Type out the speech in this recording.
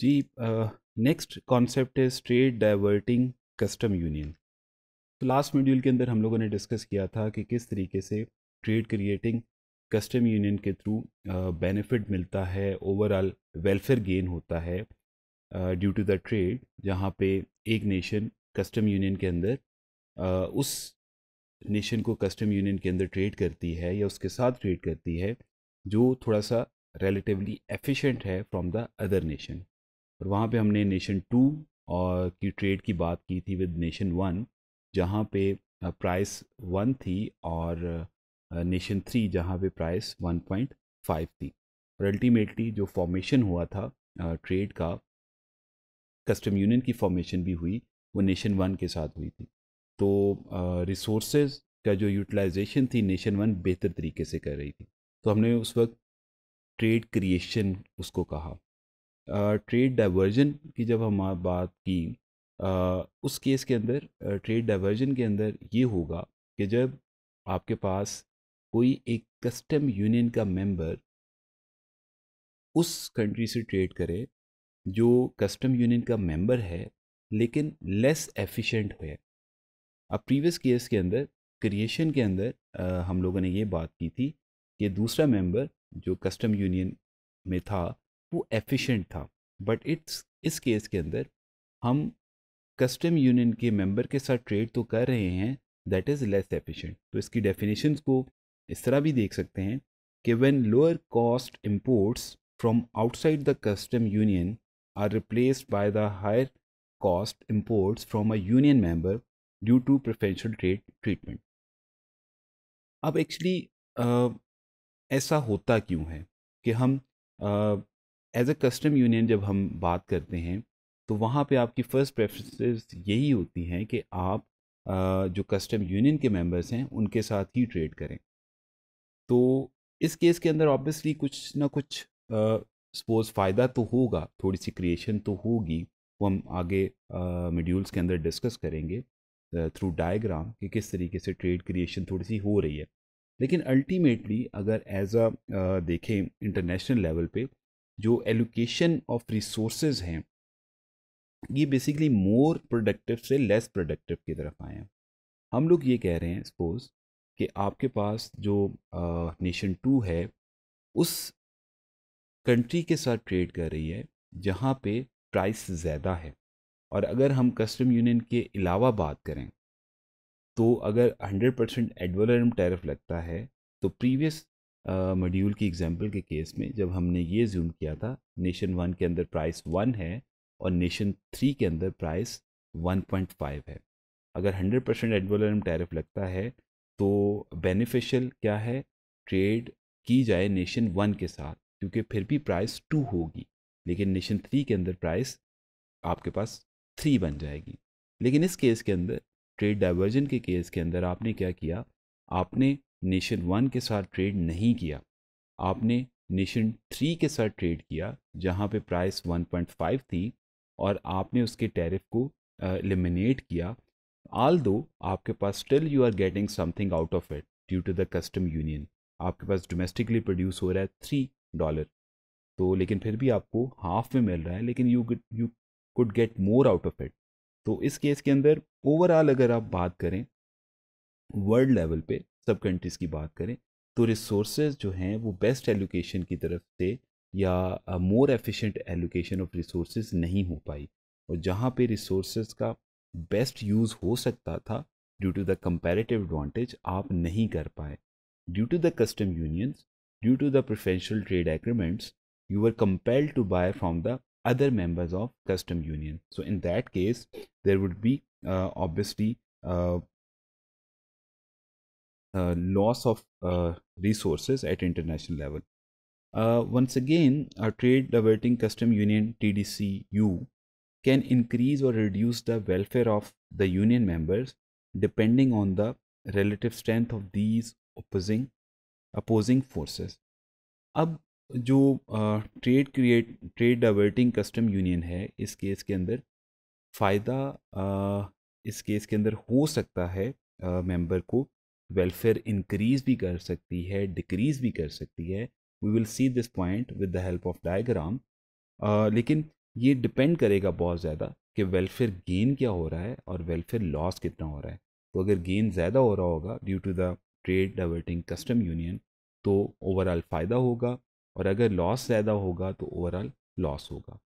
जी next concept है trade diverting custom union तो last module के अंदर हम लोगों ने डिस्कस किया था कि किस तरीके से ट्रेड क्रिएटिंग कस्टम यूनियन के थ्रू बेनिफिट मिलता है ओवरऑल वेलफेयर गेन होता है ड्यू टू द ट्रेड जहाँ पे एक नेशन कस्टम यूनियन के अंदर uh, उस नेशन को कस्टम यूनियन के अंदर ट्रेड करती है या उसके साथ ट्रेड करती है जो थोड़ा सा रिलेटिवली एफिशिएंट है फ्रॉम द अदर नेशन और वहाँ पे हमने नेशन टू और की ट्रेड की बात की थी विद नेशन वन जहाँ पे प्राइस वन थी और नेशन थ्री जहाँ पे प्राइस वन पॉइंट फाइव थी और अल्टीमेटली जो फॉर्मेशन हुआ था ट्रेड का कस्टम यूनियन की फॉर्मेशन भी हुई वो नेशन वन के साथ हुई थी तो रिसोर्स का जो यूटिलाइजेशन थी नेशन वन बेहतर तरीके से कर रही थी तो हमने उस वक्त ट्रेड क्रिएशन उसको कहा ट्रेड डाइवर्जन की जब हम बात की उस केस के अंदर ट्रेड डाइवर्जन के अंदर ये होगा कि जब आपके पास कोई एक कस्टम यूनियन का मेंबर उस कंट्री से ट्रेड करे जो कस्टम यूनियन का मेंबर है लेकिन लेस एफिशिएंट है अब प्रीवियस केस के अंदर क्रिएशन के अंदर आ, हम लोगों ने ये बात की थी कि दूसरा मेंबर जो कस्टम यूनियन में था वो एफिशिएंट था बट इट्स इस केस के अंदर हम कस्टम यूनियन के मेंबर के साथ ट्रेड तो कर रहे हैं दैट इज़ लेस एफिशिएंट तो इसकी डेफिनेशन को इस तरह भी देख सकते हैं कि when lower cost imports from outside the custom union are replaced by the higher cost imports from a union member due to preferential trade treatment अब एक्चुअली ऐसा होता क्यों है कि हम एज अ कस्टम यूनियन जब हम बात करते हैं तो वहाँ पे आपकी फ़र्स्ट प्रेफरेंसेस यही होती हैं कि आप जो कस्टम यूनियन के मेंबर्स हैं उनके साथ ही ट्रेड करें तो इस केस के अंदर ऑब्वियसली कुछ ना कुछ सपोज फ़ायदा तो होगा थोड़ी सी क्रिएशन तो होगी वो हम आगे मेड्यूल्स के अंदर डिस्कस करेंगे थ्रू डायग्राम कि किस तरीके से ट्रेड क्रिएशन थोड़ी सी हो रही है लेकिन अल्टीमेटली अगर एज अ देखें इंटरनेशनल लेवल पर जो एलोकेशन ऑफ रिसोर्सेज हैं ये बेसिकली मोर प्रोडक्टिव से लेस प्रोडक्टिव की तरफ आए हैं हम लोग ये कह रहे हैं सपोज कि आपके पास जो नेशन टू है उस कंट्री के साथ ट्रेड कर रही है जहाँ पे प्राइस ज़्यादा है और अगर हम कस्टम यूनियन के अलावा बात करें तो अगर 100 परसेंट एडवलरम टैरिफ लगता है तो प्रीवियस मॉड्यूल की एग्जांपल के केस में जब हमने ये जूम किया था नेशन वन के अंदर प्राइस वन है और नेशन थ्री के अंदर प्राइस वन पॉइंट फाइव है अगर हंड्रेड परसेंट एडवल टैरिफ लगता है तो बेनिफिशियल क्या है ट्रेड की जाए नेशन वन के साथ क्योंकि फिर भी प्राइस टू होगी लेकिन नेशन थ्री के अंदर प्राइस आपके पास थ्री बन जाएगी लेकिन इस केस के अंदर ट्रेड डाइवर्जन के केस के अंदर आपने क्या किया आपने नेशन वन के साथ ट्रेड नहीं किया आपने नेशन थ्री के साथ ट्रेड किया जहाँ पे प्राइस 1.5 थी और आपने उसके टैरिफ को एलिमिनेट किया आल दो आपके पास still you are getting something out of it due to the custom union आपके पास डोमेस्टिकली प्रोड्यूस हो रहा है थ्री डॉलर तो लेकिन फिर भी आपको हाफ में मिल रहा है लेकिन you you could get more out of it तो इस केस के अंदर ओवरऑल अगर आप बात करें वर्ल्ड लेवल पे सब कंट्रीज़ की बात करें तो रिसोर्स जो हैं वो बेस्ट एलोकेशन की तरफ से या more efficient allocation of resource नहीं हो पाई और जहाँ पे रिसोर्स का बेस्ट यूज़ हो सकता था due to the comparative advantage आप नहीं कर पाए due to the custom unions due to the preferential trade agreements you are compelled to buy from the other members of custom union so in that case there would be obviously uh, loss of uh, resources at international level. Uh, once again, a Trade Diverting Custom Union TDCU can increase or reduce the welfare of the union members depending on the relative strength of these opposing opposing forces. अब जो trade create trade diverting custom union है इस case के अंदर फ़ायदा इस case के अंदर हो सकता है मेंबर को वेलफेयर इंक्रीज भी कर सकती है डिक्रीज भी कर सकती है we will see this point with the help of diagram लेकिन ये डिपेंड करेगा बहुत ज़्यादा कि वेलफेयर गेन क्या हो रहा है और वेलफेयर लॉस कितना हो रहा है तो अगर गेन ज़्यादा हो रहा होगा due to the trade diverting custom union तो ओवरऑल फ़ायदा होगा और अगर लॉस ज़्यादा होगा तो ओवरऑल लॉस होगा